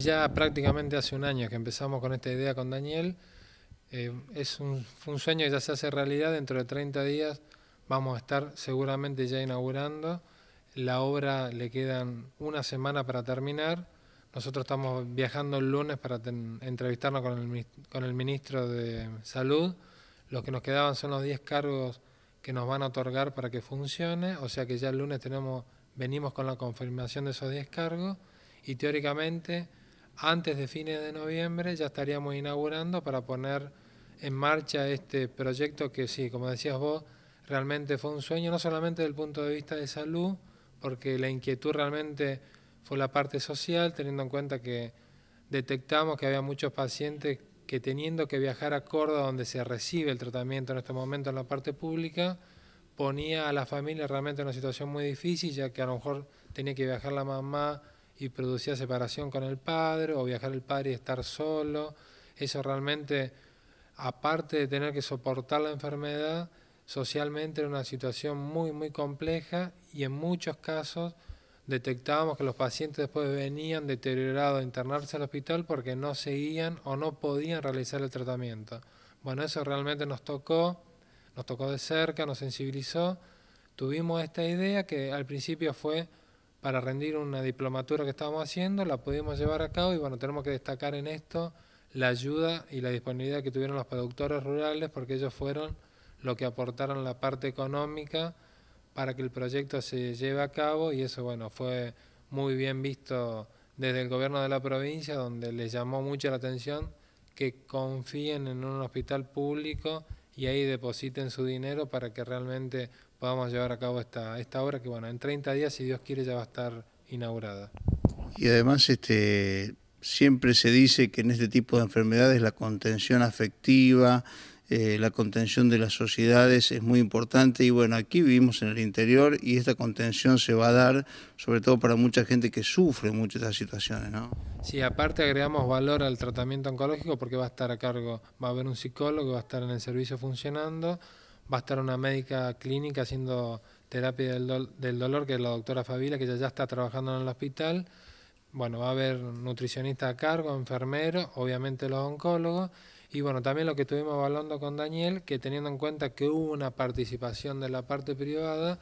Ya prácticamente hace un año que empezamos con esta idea con Daniel. Eh, es un, sueño que ya se hace realidad. Dentro de 30 días vamos a estar seguramente ya inaugurando. La obra le quedan una semana para terminar. Nosotros estamos viajando el lunes para entrevistarnos con el, ministro de Salud. Los que nos quedaban son los 10 cargos que nos van a otorgar para que funcione. O sea que ya el lunes tenemos, venimos con la confirmación de esos 10 cargos y teóricamente antes de fines de noviembre ya estaríamos inaugurando para poner en marcha este proyecto que sí, como decías vos, realmente fue un sueño, no solamente desde el punto de vista de salud, porque la inquietud realmente fue la parte social, teniendo en cuenta que detectamos que había muchos pacientes que teniendo que viajar a Córdoba, donde se recibe el tratamiento en este momento en la parte pública, ponía a la familia realmente en una situación muy difícil, ya que a lo mejor tenía que viajar la mamá y producía separación con el padre, o viajar el padre y estar solo. Eso realmente, aparte de tener que soportar la enfermedad, socialmente era una situación muy, muy compleja y en muchos casos detectábamos que los pacientes después venían deteriorados a internarse al hospital porque no seguían o no podían realizar el tratamiento. Bueno, eso realmente nos tocó, nos tocó de cerca, nos sensibilizó. Tuvimos esta idea que al principio fue para rendir una diplomatura que estábamos haciendo, la pudimos llevar a cabo y bueno, tenemos que destacar en esto la ayuda y la disponibilidad que tuvieron los productores rurales porque ellos fueron los que aportaron la parte económica para que el proyecto se lleve a cabo y eso bueno, fue muy bien visto desde el gobierno de la provincia donde les llamó mucho la atención que confíen en un hospital público y ahí depositen su dinero para que realmente podamos llevar a cabo esta, esta obra que, bueno, en 30 días, si Dios quiere, ya va a estar inaugurada. Y además, este, siempre se dice que en este tipo de enfermedades la contención afectiva, eh, la contención de las sociedades es muy importante y bueno, aquí vivimos en el interior y esta contención se va a dar sobre todo para mucha gente que sufre muchas situaciones, ¿no? Sí, aparte agregamos valor al tratamiento oncológico porque va a estar a cargo, va a haber un psicólogo, va a estar en el servicio funcionando, va a estar una médica clínica haciendo terapia del, dolor, que es la doctora Fabila, que ya, está trabajando en el hospital. Bueno, va a haber nutricionista a cargo, enfermero, obviamente los oncólogos y bueno, también lo que estuvimos hablando con Daniel, que teniendo en cuenta que hubo una participación de la parte privada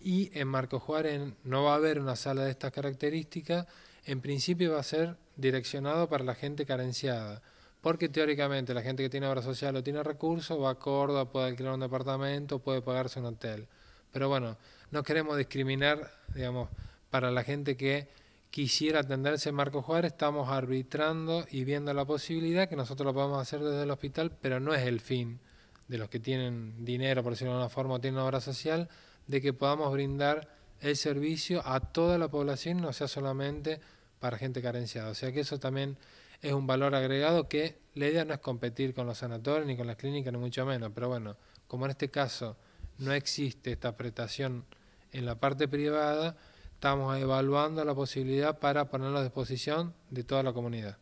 y en Marco Juárez no va a haber una sala de estas características, en principio va a ser direccionado para la gente carenciada. Porque teóricamente la gente que tiene obra social o tiene recursos va a Córdoba, puede alquilar un departamento, puede pagarse un hotel. Pero bueno, no queremos discriminar, digamos, para la gente que quisiera atenderse Marco Juárez, estamos arbitrando y viendo la posibilidad que nosotros lo podamos hacer desde el hospital, pero no es el fin de los que tienen dinero, por decirlo de una forma, o tienen obra social, de que podamos brindar el servicio a toda la población, no sea solamente para gente carenciada. O sea que eso también es un valor agregado que la idea no es competir con los sanatorios ni con las clínicas, ni mucho menos, pero bueno, como en este caso no existe esta prestación en la parte privada, estamos evaluando la posibilidad para ponerlo a disposición de toda la comunidad.